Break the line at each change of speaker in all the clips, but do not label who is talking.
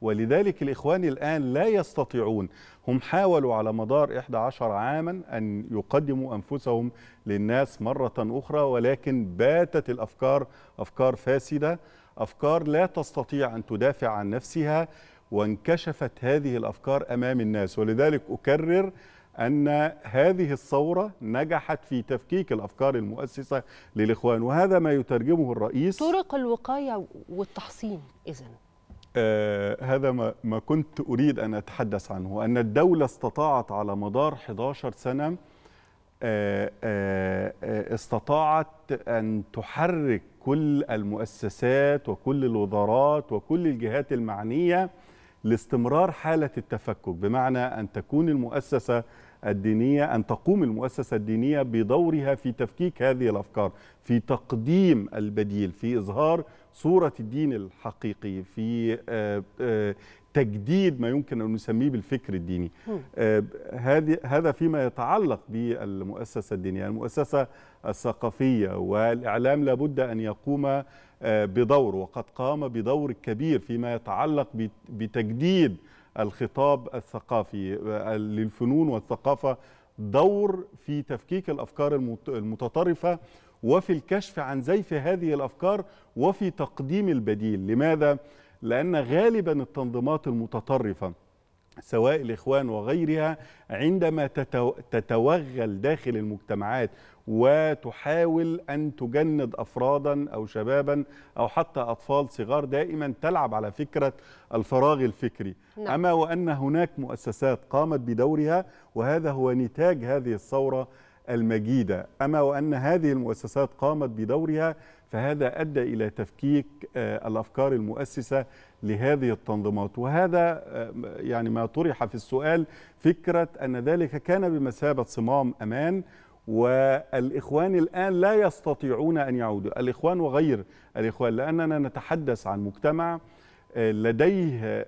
ولذلك الإخوان الآن لا يستطيعون هم حاولوا على مدار 11 عاما أن يقدموا أنفسهم للناس مرة أخرى ولكن باتت الأفكار أفكار فاسدة أفكار لا تستطيع أن تدافع عن نفسها وانكشفت هذه الأفكار أمام الناس ولذلك أكرر أن هذه الثورة نجحت في تفكيك الأفكار المؤسسة للإخوان وهذا ما يترجمه الرئيس طرق الوقاية والتحصين إذن هذا ما, ما كنت أريد أن أتحدث عنه أن الدولة استطاعت على مدار 11 سنة آه، آه، آه، استطاعت أن تحرك كل المؤسسات وكل الوزارات وكل الجهات المعنية لاستمرار حالة التفكك بمعنى أن تكون المؤسسة الدينية أن تقوم المؤسسة الدينية بدورها في تفكيك هذه الأفكار في تقديم البديل في إظهار صورة الدين الحقيقي في آه، آه، تجديد ما يمكن أن نسميه بالفكر الديني آه، هذا فيما يتعلق بالمؤسسة الدينية المؤسسة الثقافية والإعلام لابد أن يقوم بدور وقد قام بدور كبير فيما يتعلق بتجديد الخطاب الثقافي آه، للفنون والثقافة دور في تفكيك الأفكار المتطرفة وفي الكشف عن زيف هذه الأفكار وفي تقديم البديل لماذا؟ لأن غالبا التنظيمات المتطرفة سواء الإخوان وغيرها عندما تتوغل داخل المجتمعات وتحاول أن تجند أفرادا أو شبابا أو حتى أطفال صغار دائما تلعب على فكرة الفراغ الفكري نعم. أما وأن هناك مؤسسات قامت بدورها وهذا هو نتاج هذه الثورة المجيدة أما وأن هذه المؤسسات قامت بدورها فهذا أدى إلى تفكيك آه، الأفكار المؤسسة لهذه التنظيمات وهذا آه، يعني ما طرح في السؤال فكرة أن ذلك كان بمثابة صمام أمان والإخوان الآن لا يستطيعون أن يعودوا الإخوان وغير الإخوان لأننا نتحدث عن مجتمع آه، لديه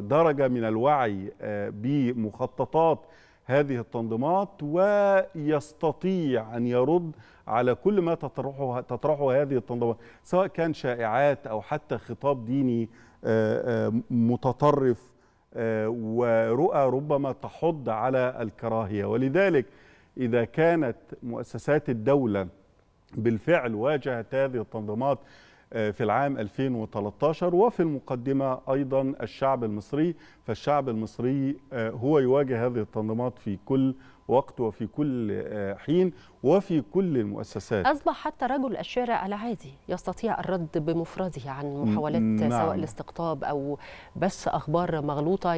درجة من الوعي بمخططات هذه التنظيمات ويستطيع أن يرد على كل ما تطرحه, تطرحه هذه التنظيمات سواء كان شائعات أو حتى خطاب ديني آه، آه، متطرف آه، ورؤى ربما تحض على الكراهية ولذلك إذا كانت مؤسسات الدولة بالفعل واجهت هذه التنظيمات في العام 2013 وفي المقدمة أيضا الشعب المصري فالشعب المصري آه، هو يواجه هذه التنظيمات في كل وقت وفي كل آه، حين وفي كل المؤسسات أصبح حتى رجل الشارع العادي يستطيع الرد بمفرده عن محاولات آه، نعم. سواء الاستقطاب أو بس أخبار مغلوطة